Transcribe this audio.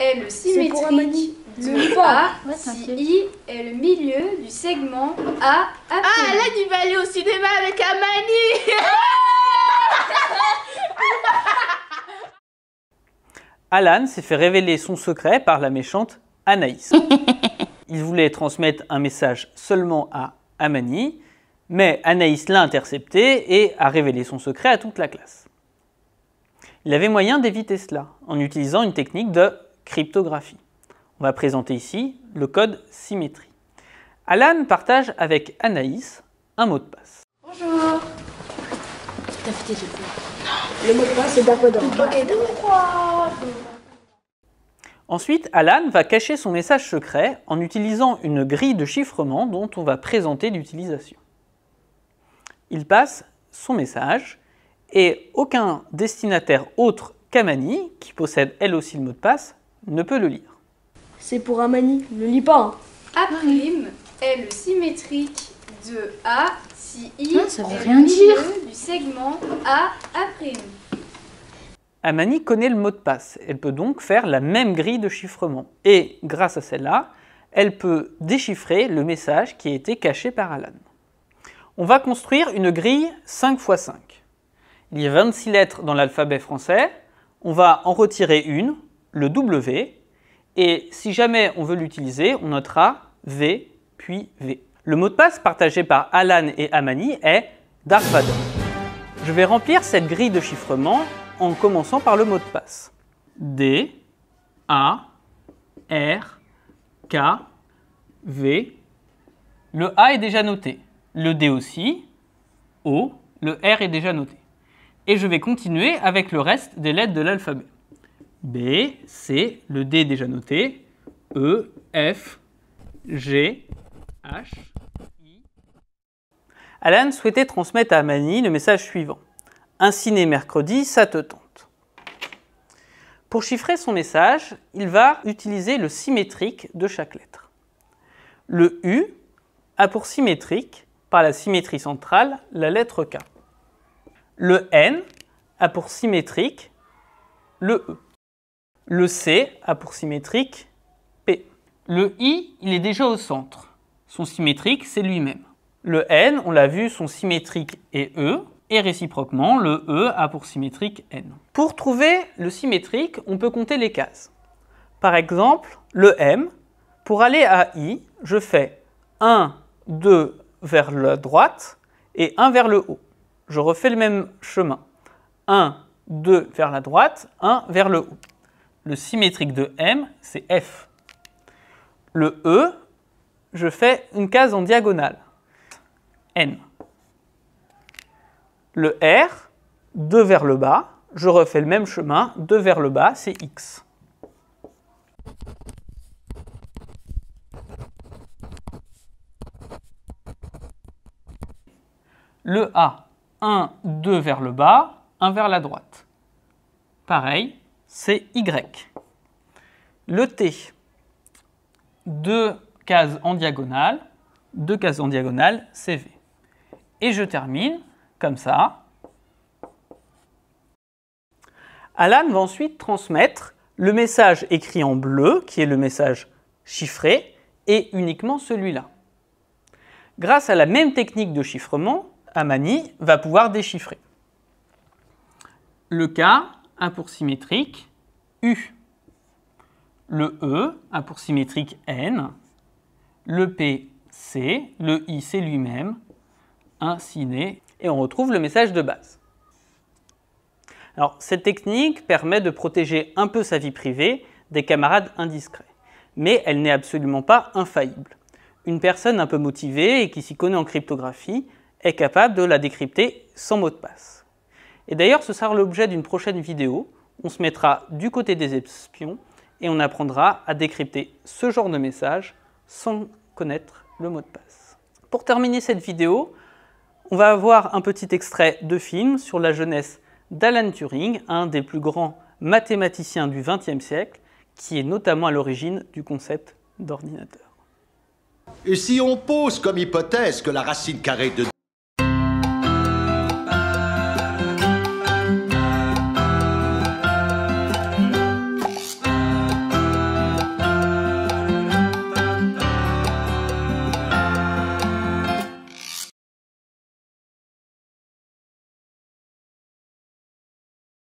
est le symétrique de A ah, si I est le milieu du segment A Ah Alan il va aller au cinéma avec Amani Alan s'est fait révéler son secret par la méchante Anaïs. Il voulait transmettre un message seulement à Amani, mais Anaïs l'a intercepté et a révélé son secret à toute la classe. Il avait moyen d'éviter cela en utilisant une technique de cryptographie. On va présenter ici le code symétrie. Alan partage avec Anaïs un mot de passe. Bonjour. Le mot de passe est Ensuite, Alan va cacher son message secret en utilisant une grille de chiffrement dont on va présenter l'utilisation. Il passe son message et aucun destinataire autre qu'Amani, qui possède elle aussi le mot de passe, ne peut le lire. C'est pour Amani, ne lis pas. Hein. A' est le symétrique de A si I du segment A A'. Amani connaît le mot de passe. Elle peut donc faire la même grille de chiffrement. Et grâce à celle-là, elle peut déchiffrer le message qui a été caché par Alan. On va construire une grille 5 x 5 il y a 26 lettres dans l'alphabet français, on va en retirer une, le W, et si jamais on veut l'utiliser, on notera V puis V. Le mot de passe partagé par Alan et Amani est Darfado. Je vais remplir cette grille de chiffrement en commençant par le mot de passe. D A R K V. Le A est déjà noté, le D aussi, O, le R est déjà noté et je vais continuer avec le reste des lettres de l'alphabet. B, C, le D déjà noté, E, F, G, H, I. Alan souhaitait transmettre à Amani le message suivant. Un ciné mercredi, ça te tente. Pour chiffrer son message, il va utiliser le symétrique de chaque lettre. Le U a pour symétrique, par la symétrie centrale, la lettre K. Le N a pour symétrique le E. Le C a pour symétrique P. Le I, il est déjà au centre. Son symétrique, c'est lui-même. Le N, on l'a vu, son symétrique est E. Et réciproquement, le E a pour symétrique N. Pour trouver le symétrique, on peut compter les cases. Par exemple, le M, pour aller à I, je fais 1, 2 vers la droite et 1 vers le haut je refais le même chemin. 1, 2 vers la droite, 1 vers le haut. Le symétrique de M, c'est F. Le E, je fais une case en diagonale. N. Le R, 2 vers le bas, je refais le même chemin, 2 vers le bas, c'est X. Le A, 1, 2 vers le bas, 1 vers la droite. Pareil, c'est Y. Le T, deux cases en diagonale, deux cases en diagonale, c'est V. Et je termine comme ça. Alan va ensuite transmettre le message écrit en bleu, qui est le message chiffré, et uniquement celui-là. Grâce à la même technique de chiffrement, Amani va pouvoir déchiffrer. Le K a pour symétrique U. Le E a pour symétrique N. Le P, C. Le I, c'est lui-même. Ainsi né. Et on retrouve le message de base. Alors, cette technique permet de protéger un peu sa vie privée des camarades indiscrets. Mais elle n'est absolument pas infaillible. Une personne un peu motivée et qui s'y connaît en cryptographie est capable de la décrypter sans mot de passe. Et d'ailleurs, ce sera l'objet d'une prochaine vidéo. On se mettra du côté des espions et on apprendra à décrypter ce genre de message sans connaître le mot de passe. Pour terminer cette vidéo, on va avoir un petit extrait de film sur la jeunesse d'Alan Turing, un des plus grands mathématiciens du XXe siècle, qui est notamment à l'origine du concept d'ordinateur. Et si on pose comme hypothèse que la racine carrée de